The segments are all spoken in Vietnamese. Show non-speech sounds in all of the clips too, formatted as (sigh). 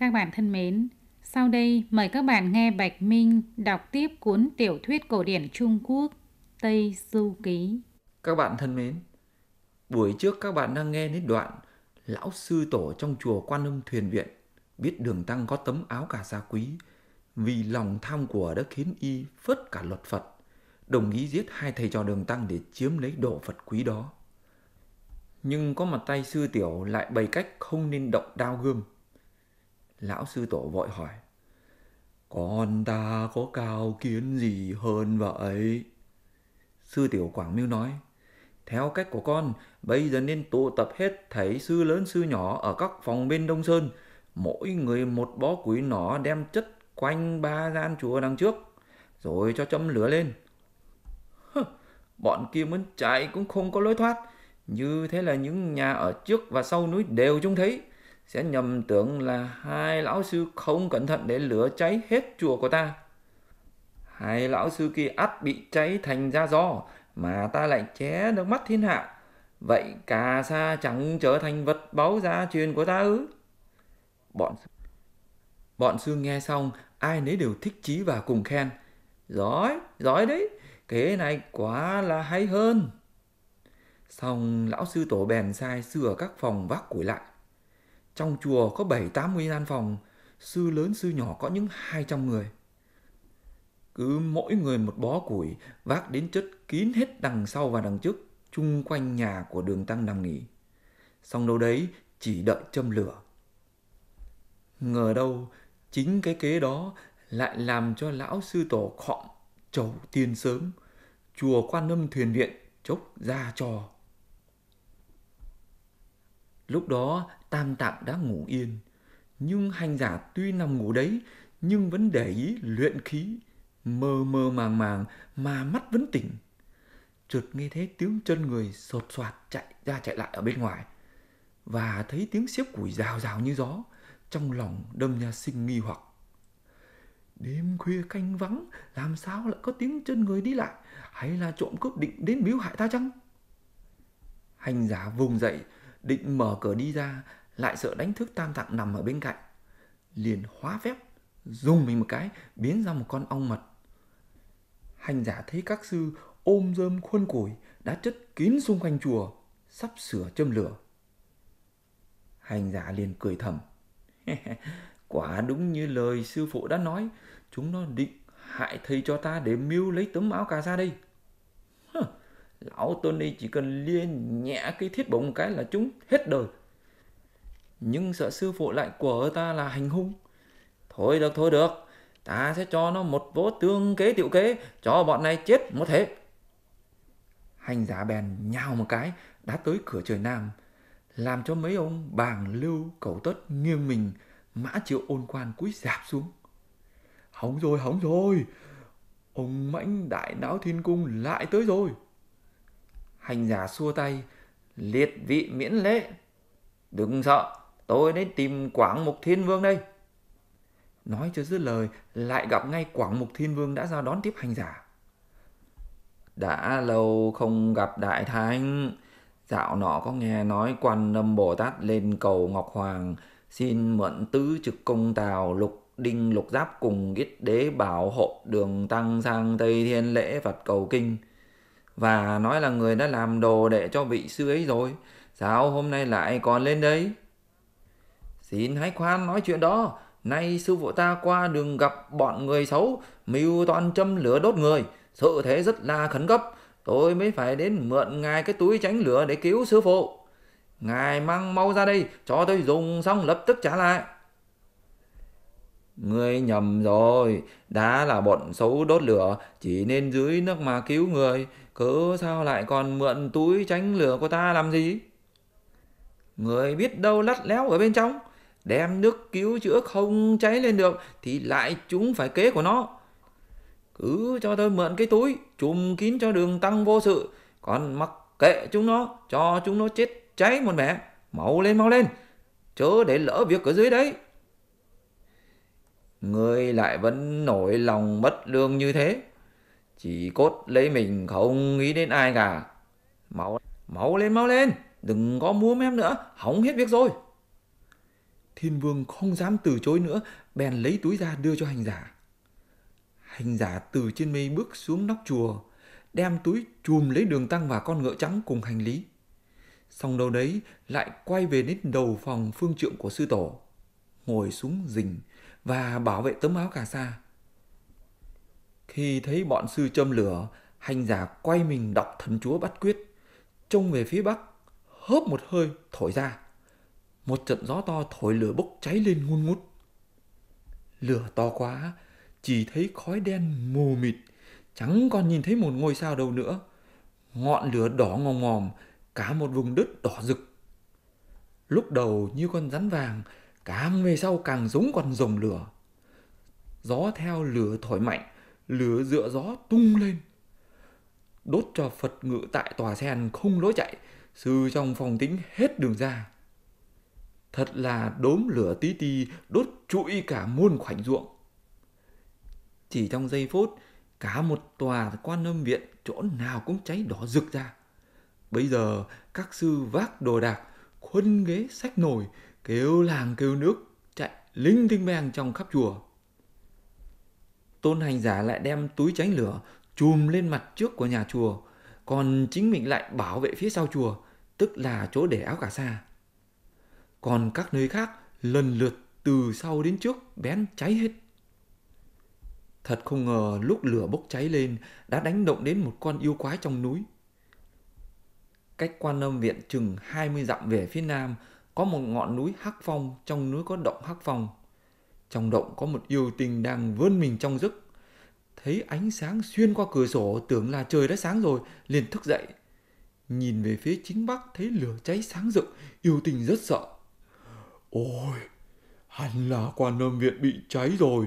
Các bạn thân mến, sau đây mời các bạn nghe Bạch Minh đọc tiếp cuốn tiểu thuyết cổ điển Trung Quốc Tây Du Ký. Các bạn thân mến, buổi trước các bạn đang nghe đến đoạn Lão Sư Tổ trong chùa Quan Âm Thuyền Viện biết đường tăng có tấm áo cả gia quý vì lòng tham của đã khiến y phất cả luật Phật, đồng ý giết hai thầy trò đường tăng để chiếm lấy đồ Phật quý đó. Nhưng có mặt tay sư tiểu lại bày cách không nên động đao gươm Lão sư tổ vội hỏi. Con ta có cao kiến gì hơn vậy? Sư tiểu Quảng Miêu nói. Theo cách của con, bây giờ nên tụ tập hết thầy sư lớn sư nhỏ ở các phòng bên Đông Sơn. Mỗi người một bó củi nỏ đem chất quanh ba gian chùa đằng trước. Rồi cho châm lửa lên. Hừ, bọn kia muốn chạy cũng không có lối thoát. Như thế là những nhà ở trước và sau núi đều trông thấy sẽ nhầm tưởng là hai lão sư không cẩn thận để lửa cháy hết chùa của ta. Hai lão sư kia ắt bị cháy thành ra do mà ta lại ché được mắt thiên hạ. Vậy cà sa chẳng trở thành vật báu gia truyền của ta ư? Bọn Bọn sư nghe xong, ai nấy đều thích chí và cùng khen. Giỏi, giỏi đấy, kế này quá là hay hơn. Xong lão sư tổ bèn sai sửa các phòng vác củi lại trong chùa có 7-80 gian phòng, sư lớn sư nhỏ có những 200 người. Cứ mỗi người một bó củi vác đến chất kín hết đằng sau và đằng trước, chung quanh nhà của đường tăng nằm nghỉ. Xong đâu đấy chỉ đợi châm lửa. Ngờ đâu chính cái kế đó lại làm cho lão sư tổ khọm chầu tiên sớm, chùa quan âm thuyền viện chốc ra trò. Lúc đó tam tạng đã ngủ yên nhưng hành giả tuy nằm ngủ đấy nhưng vẫn để ý luyện khí mơ mơ màng màng mà mắt vẫn tỉnh chợt nghe thấy tiếng chân người sột soạt chạy ra chạy lại ở bên ngoài và thấy tiếng xiếc củi rào rào như gió trong lòng đâm ra sinh nghi hoặc đêm khuya canh vắng làm sao lại có tiếng chân người đi lại hay là trộm cướp định đến mưu hại ta chăng hành giả vùng dậy định mở cửa đi ra lại sợ đánh thức tam tạng nằm ở bên cạnh liền hóa phép dùng mình một cái biến ra một con ong mật hành giả thấy các sư ôm rơm khuôn củi đã chất kín xung quanh chùa sắp sửa châm lửa hành giả liền cười thầm (laughs) quả đúng như lời sư phụ đã nói chúng nó định hại thầy cho ta để mưu lấy tấm áo cà sa đây lão tôn đây chỉ cần liên nhẹ cái thiết bổng một cái là chúng hết đời nhưng sợ sư phụ lại của ta là hành hung thôi được thôi được ta sẽ cho nó một vố tương kế tiểu kế cho bọn này chết một thể hành giả bèn nhào một cái đã tới cửa trời nam làm cho mấy ông bàng lưu cầu tất nghiêng mình mã triệu ôn quan cúi dạp xuống hỏng rồi hỏng rồi ông mãnh đại não thiên cung lại tới rồi hành giả xua tay liệt vị miễn lễ đừng sợ tôi đến tìm Quảng Mục Thiên Vương đây. Nói chưa dứt lời, lại gặp ngay Quảng Mục Thiên Vương đã ra đón tiếp hành giả. Đã lâu không gặp Đại Thánh, dạo nọ có nghe nói quan âm Bồ Tát lên cầu Ngọc Hoàng, xin mượn tứ trực công tào lục đinh lục giáp cùng ít đế bảo hộ đường tăng sang Tây Thiên lễ Phật cầu kinh. Và nói là người đã làm đồ đệ cho vị sư ấy rồi, sao hôm nay lại còn lên đấy? Xin hãy khoan nói chuyện đó. Nay sư phụ ta qua đường gặp bọn người xấu, mưu toàn châm lửa đốt người. Sự thế rất là khẩn cấp. Tôi mới phải đến mượn ngài cái túi tránh lửa để cứu sư phụ. Ngài mang mau ra đây, cho tôi dùng xong lập tức trả lại. Ngươi nhầm rồi, đã là bọn xấu đốt lửa, chỉ nên dưới nước mà cứu người, cớ sao lại còn mượn túi tránh lửa của ta làm gì? Người biết đâu lắt léo ở bên trong, đem nước cứu chữa không cháy lên được thì lại chúng phải kế của nó. Cứ cho tôi mượn cái túi, chùm kín cho đường tăng vô sự, còn mặc kệ chúng nó, cho chúng nó chết cháy một mẹ, mau lên mau lên, chớ để lỡ việc ở dưới đấy. Người lại vẫn nổi lòng bất lương như thế, chỉ cốt lấy mình không nghĩ đến ai cả. Máu, máu lên, máu lên, đừng có múa mép nữa, hỏng hết việc rồi. Thiên vương không dám từ chối nữa, bèn lấy túi ra đưa cho hành giả. Hành giả từ trên mây bước xuống nóc chùa, đem túi chùm lấy đường tăng và con ngựa trắng cùng hành lý. Xong đâu đấy lại quay về đến đầu phòng phương trượng của sư tổ, ngồi xuống rình và bảo vệ tấm áo cà sa. Khi thấy bọn sư châm lửa, hành giả quay mình đọc thần chúa bắt quyết, trông về phía bắc, hớp một hơi thổi ra một trận gió to thổi lửa bốc cháy lên ngun ngút. Lửa to quá, chỉ thấy khói đen mù mịt, chẳng còn nhìn thấy một ngôi sao đâu nữa. Ngọn lửa đỏ ngòm ngòm, cả một vùng đất đỏ rực. Lúc đầu như con rắn vàng, càng về sau càng giống con rồng lửa. Gió theo lửa thổi mạnh, lửa dựa gió tung lên. Đốt cho Phật ngự tại tòa sen không lối chạy, sư trong phòng tính hết đường ra. Thật là đốm lửa tí tì đốt trụi cả muôn khoảnh ruộng. Chỉ trong giây phút, cả một tòa quan âm viện chỗ nào cũng cháy đỏ rực ra. Bây giờ các sư vác đồ đạc, khuân ghế sách nổi, kêu làng kêu nước, chạy linh tinh beng trong khắp chùa. Tôn hành giả lại đem túi tránh lửa chùm lên mặt trước của nhà chùa, còn chính mình lại bảo vệ phía sau chùa, tức là chỗ để áo cả sa còn các nơi khác lần lượt từ sau đến trước bén cháy hết. Thật không ngờ lúc lửa bốc cháy lên đã đánh động đến một con yêu quái trong núi. Cách quan âm viện chừng 20 dặm về phía nam có một ngọn núi Hắc Phong, trong núi có động Hắc Phong. Trong động có một yêu tình đang vươn mình trong giấc. Thấy ánh sáng xuyên qua cửa sổ tưởng là trời đã sáng rồi, liền thức dậy. Nhìn về phía chính bắc thấy lửa cháy sáng rực, yêu tình rất sợ Ôi, hẳn là quan âm viện bị cháy rồi.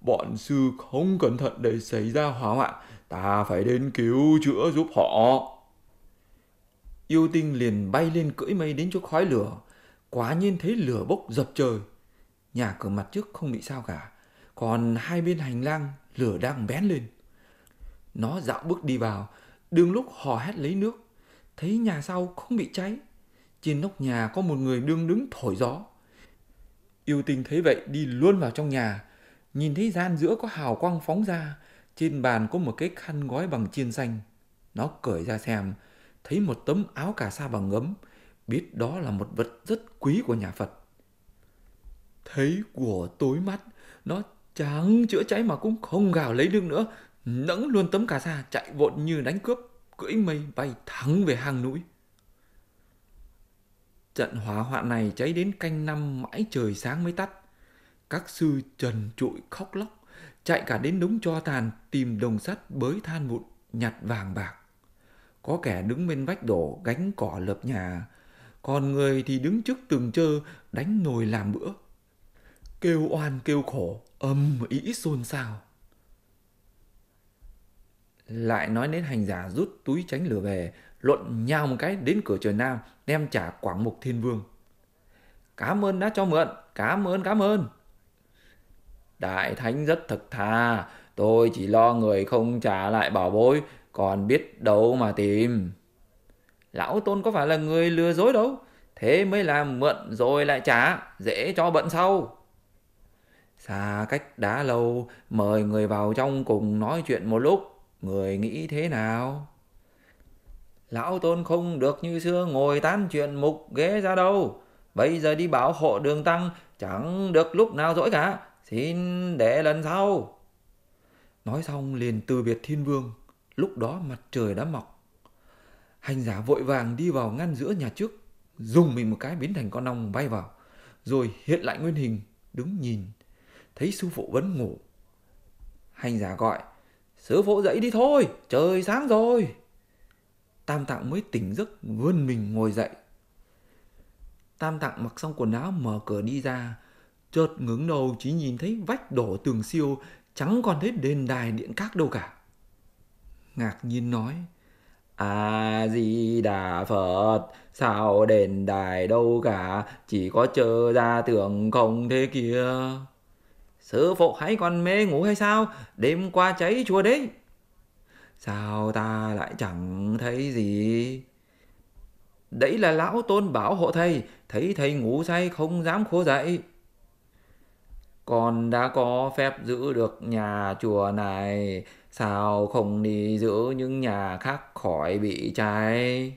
Bọn sư không cẩn thận để xảy ra hỏa hoạn. Ta phải đến cứu chữa giúp họ. Yêu tinh liền bay lên cưỡi mây đến chỗ khói lửa. Quá nhiên thấy lửa bốc dập trời. Nhà cửa mặt trước không bị sao cả. Còn hai bên hành lang lửa đang bén lên. Nó dạo bước đi vào, đương lúc hò hét lấy nước. Thấy nhà sau không bị cháy. Trên nóc nhà có một người đương đứng thổi gió. Yêu tinh thấy vậy đi luôn vào trong nhà, nhìn thấy gian giữa có hào quang phóng ra, trên bàn có một cái khăn gói bằng chiên xanh. Nó cởi ra xem, thấy một tấm áo cà sa bằng gấm, biết đó là một vật rất quý của nhà Phật. Thấy của tối mắt, nó chẳng chữa cháy mà cũng không gào lấy được nữa, nẫng luôn tấm cà sa chạy vội như đánh cướp, cưỡi mây bay thẳng về hang núi. Trận hỏa hoạn này cháy đến canh năm mãi trời sáng mới tắt. Các sư trần trụi khóc lóc, chạy cả đến đống cho tàn tìm đồng sắt bới than vụn nhặt vàng bạc. Có kẻ đứng bên vách đổ gánh cỏ lợp nhà, còn người thì đứng trước tường chơ đánh nồi làm bữa. Kêu oan kêu khổ, âm ý xôn xao lại nói đến hành giả rút túi tránh lửa về, luận nhau một cái đến cửa trời Nam, đem trả Quảng Mục Thiên Vương. Cảm ơn đã cho mượn, cảm ơn, cảm ơn. Đại Thánh rất thật thà, tôi chỉ lo người không trả lại bảo bối, còn biết đâu mà tìm. Lão Tôn có phải là người lừa dối đâu, thế mới làm mượn rồi lại trả, dễ cho bận sau. Xa cách đã lâu, mời người vào trong cùng nói chuyện một lúc. Người nghĩ thế nào? Lão Tôn không được như xưa ngồi tán chuyện mục ghế ra đâu. Bây giờ đi bảo hộ đường tăng chẳng được lúc nào dỗi cả. Xin để lần sau. Nói xong liền từ biệt thiên vương. Lúc đó mặt trời đã mọc. Hành giả vội vàng đi vào ngăn giữa nhà trước. Dùng mình một cái biến thành con ong bay vào. Rồi hiện lại nguyên hình đứng nhìn. Thấy sư phụ vẫn ngủ. Hành giả gọi. Sư phụ dậy đi thôi, trời sáng rồi. Tam Tạng mới tỉnh giấc vươn mình ngồi dậy. Tam Tạng mặc xong quần áo mở cửa đi ra, chợt ngứng đầu chỉ nhìn thấy vách đổ tường siêu, chẳng còn thấy đền đài điện các đâu cả. Ngạc nhiên nói, à di đà Phật, sao đền đài đâu cả, chỉ có chờ ra tưởng không thế kia. Sư phụ hãy còn mê ngủ hay sao? Đêm qua cháy chùa đấy. Sao ta lại chẳng thấy gì? Đấy là lão tôn bảo hộ thầy, thấy thầy ngủ say không dám khô dậy. Con đã có phép giữ được nhà chùa này, sao không đi giữ những nhà khác khỏi bị cháy?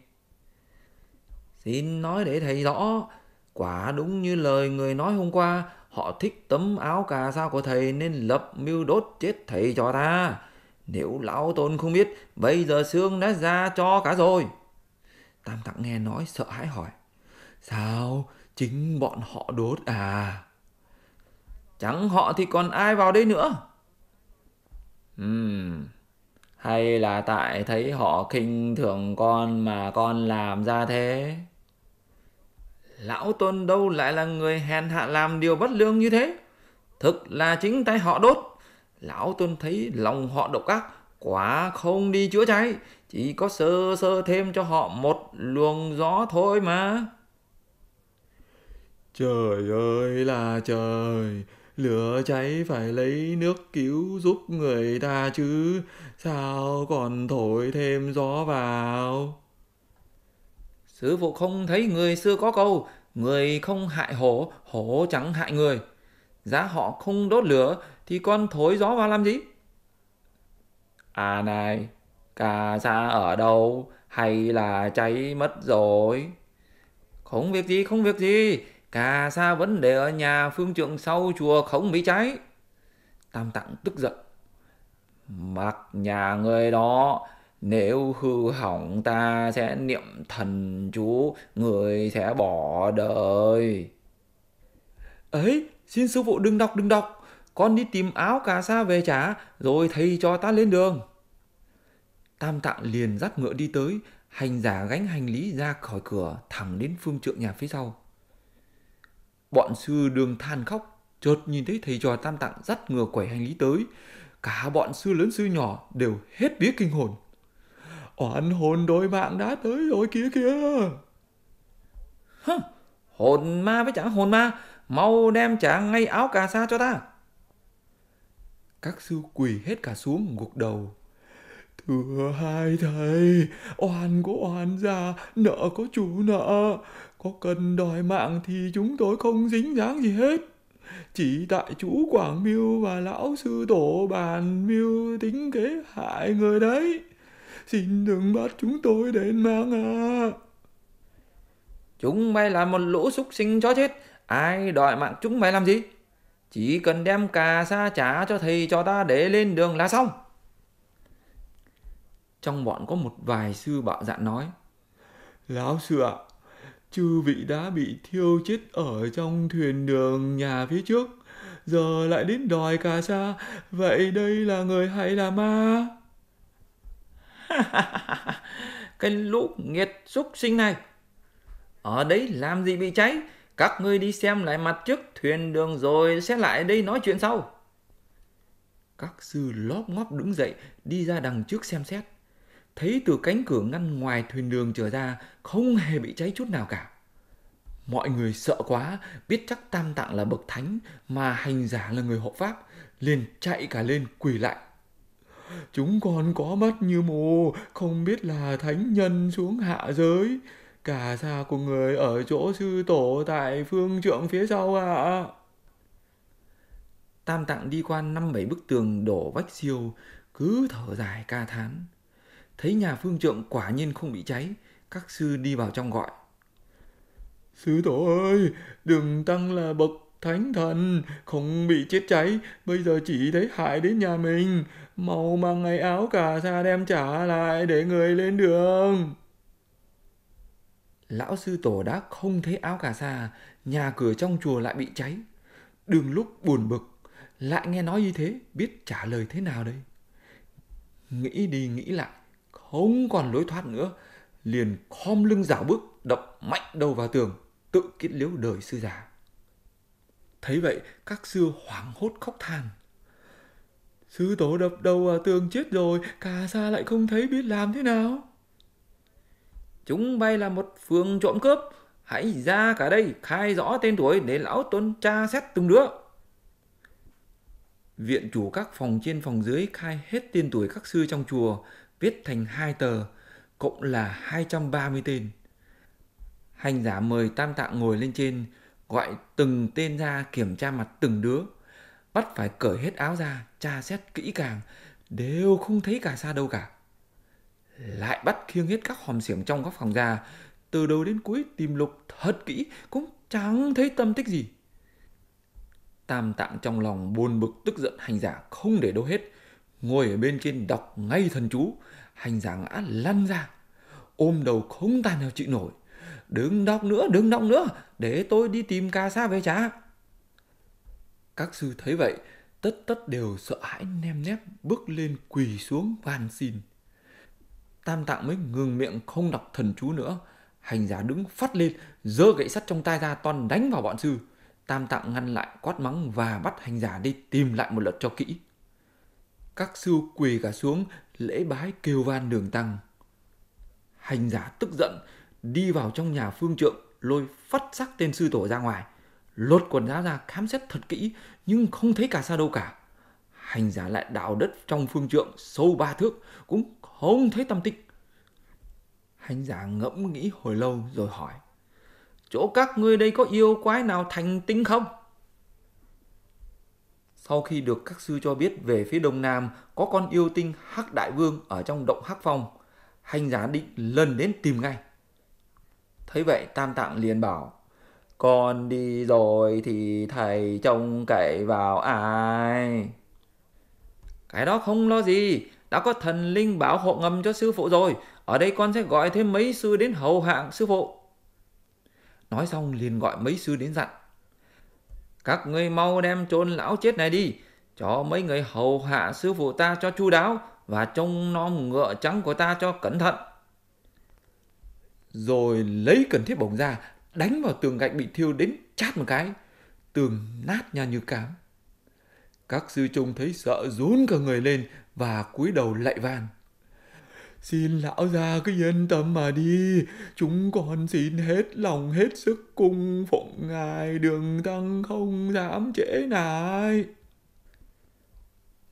Xin nói để thầy rõ, quả đúng như lời người nói hôm qua, Họ thích tấm áo cà sao của thầy nên lập mưu đốt chết thầy cho ta. Nếu lão tôn không biết, bây giờ xương đã ra cho cả rồi. Tam tạng nghe nói sợ hãi hỏi. Sao? Chính bọn họ đốt à? Chẳng họ thì còn ai vào đây nữa? Ừm... Hay là tại thấy họ khinh thường con mà con làm ra thế? lão tôn đâu lại là người hèn hạ làm điều bất lương như thế thực là chính tay họ đốt lão tôn thấy lòng họ độc ác quá không đi chữa cháy chỉ có sơ sơ thêm cho họ một luồng gió thôi mà trời ơi là trời lửa cháy phải lấy nước cứu giúp người ta chứ sao còn thổi thêm gió vào Sư phụ không thấy người xưa có câu, người không hại hổ, hổ chẳng hại người. Giá họ không đốt lửa thì con thối gió vào làm gì? À này, cà sa ở đâu hay là cháy mất rồi? Không việc gì, không việc gì. Cà sa vấn đề ở nhà phương trượng sau chùa không bị cháy. Tam Tạng tức giận. Mặc nhà người đó nếu hư hỏng ta sẽ niệm thần chú người sẽ bỏ đời ấy xin sư phụ đừng đọc đừng đọc con đi tìm áo cà sa về trả rồi thầy cho ta lên đường tam tạng liền dắt ngựa đi tới hành giả gánh hành lý ra khỏi cửa thẳng đến phương trượng nhà phía sau bọn sư đường than khóc chợt nhìn thấy thầy trò tam tạng dắt ngựa quẩy hành lý tới cả bọn sư lớn sư nhỏ đều hết vía kinh hồn Hoàn hồn đôi bạn đã tới rồi kia kia. Hơ, hồn ma với chả hồn ma, mau đem trả ngay áo cà sa cho ta. Các sư quỳ hết cả xuống gục đầu. Thưa hai thầy, oan có oan già nợ có chủ nợ. Có cần đòi mạng thì chúng tôi không dính dáng gì hết chỉ tại chú Quảng Miêu và lão sư tổ bàn Miêu tính kế hại người đấy. Xin đừng bắt chúng tôi đến mang à. Chúng mày là một lũ súc sinh chó chết. Ai đòi mạng chúng mày làm gì? Chỉ cần đem cà sa trả cho thầy cho ta để lên đường là xong. Trong bọn có một vài sư bạo dạn nói. Lão sư ạ, chư vị đã bị thiêu chết ở trong thuyền đường nhà phía trước. Giờ lại đến đòi cà sa, vậy đây là người hay là ma? (laughs) cái lũ nghiệt xúc sinh này ở đấy làm gì bị cháy các ngươi đi xem lại mặt trước thuyền đường rồi sẽ lại đây nói chuyện sau các sư lóp ngóp đứng dậy đi ra đằng trước xem xét thấy từ cánh cửa ngăn ngoài thuyền đường trở ra không hề bị cháy chút nào cả mọi người sợ quá biết chắc tam tạng là bậc thánh mà hành giả là người hộ pháp liền chạy cả lên quỳ lại chúng con có mắt như mù, không biết là thánh nhân xuống hạ giới. Cả xa của người ở chỗ sư tổ tại phương trượng phía sau ạ. À. Tam tạng đi qua năm bảy bức tường đổ vách siêu, cứ thở dài ca thán. Thấy nhà phương trượng quả nhiên không bị cháy, các sư đi vào trong gọi. Sư tổ ơi, đừng tăng là bậc Thánh thần, không bị chết cháy, bây giờ chỉ thấy hại đến nhà mình. Màu mang ngày áo cả ra đem trả lại để người lên đường. Lão sư tổ đã không thấy áo cà sa, nhà cửa trong chùa lại bị cháy. Đường lúc buồn bực, lại nghe nói như thế, biết trả lời thế nào đây. Nghĩ đi nghĩ lại, không còn lối thoát nữa, liền khom lưng dảo bước, đập mạnh đầu vào tường, tự kết liễu đời sư già. Thấy vậy, các sư hoảng hốt khóc than. Sư tổ đập đầu à tường chết rồi, cả xa lại không thấy biết làm thế nào. Chúng bay là một phường trộm cướp, hãy ra cả đây khai rõ tên tuổi để lão tuấn tra xét từng đứa. Viện chủ các phòng trên phòng dưới khai hết tên tuổi các sư trong chùa, viết thành hai tờ, cộng là 230 tên. Hành giả mời tam tạng ngồi lên trên, gọi từng tên ra kiểm tra mặt từng đứa bắt phải cởi hết áo ra tra xét kỹ càng đều không thấy cả xa đâu cả lại bắt khiêng hết các hòm xiềng trong các phòng ra từ đầu đến cuối tìm lục thật kỹ cũng chẳng thấy tâm tích gì tam tạng trong lòng buồn bực tức giận hành giả không để đâu hết ngồi ở bên trên đọc ngay thần chú hành giả ngã lăn ra ôm đầu không tài nào chịu nổi Đừng đọc nữa, đừng đọc nữa, để tôi đi tìm ca sa về trả. Các sư thấy vậy, tất tất đều sợ hãi nem nép bước lên quỳ xuống van xin. Tam tạng mới ngừng miệng không đọc thần chú nữa. Hành giả đứng phát lên, giơ gậy sắt trong tay ra toàn đánh vào bọn sư. Tam tạng ngăn lại quát mắng và bắt hành giả đi tìm lại một lượt cho kỹ. Các sư quỳ cả xuống, lễ bái kêu van đường tăng. Hành giả tức giận, đi vào trong nhà phương trượng lôi phát sắc tên sư tổ ra ngoài lột quần áo ra khám xét thật kỹ nhưng không thấy cả xa đâu cả hành giả lại đào đất trong phương trượng sâu ba thước cũng không thấy tâm tích hành giả ngẫm nghĩ hồi lâu rồi hỏi chỗ các ngươi đây có yêu quái nào thành tinh không sau khi được các sư cho biết về phía đông nam có con yêu tinh hắc đại vương ở trong động hắc phong hành giả định lần đến tìm ngay Thấy vậy tam tạng liền bảo Con đi rồi thì thầy trông cậy vào ai Cái đó không lo gì Đã có thần linh bảo hộ ngầm cho sư phụ rồi Ở đây con sẽ gọi thêm mấy sư đến hầu hạng sư phụ Nói xong liền gọi mấy sư đến dặn Các người mau đem chôn lão chết này đi Cho mấy người hầu hạ sư phụ ta cho chu đáo Và trông nom ngựa trắng của ta cho cẩn thận rồi lấy cần thiết bổng ra đánh vào tường gạch bị thiêu đến chát một cái tường nát nha như cám các sư trung thấy sợ rún cả người lên và cúi đầu lạy van xin lão gia cứ yên tâm mà đi chúng con xin hết lòng hết sức cung phụng ngài đường tăng không dám trễ nài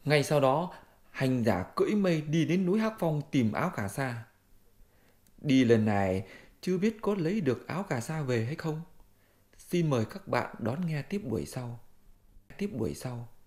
ngay sau đó hành giả cưỡi mây đi đến núi hắc phong tìm áo cả sa Đi lần này chưa biết có lấy được áo cà sa về hay không. Xin mời các bạn đón nghe tiếp buổi sau. Tiếp buổi sau.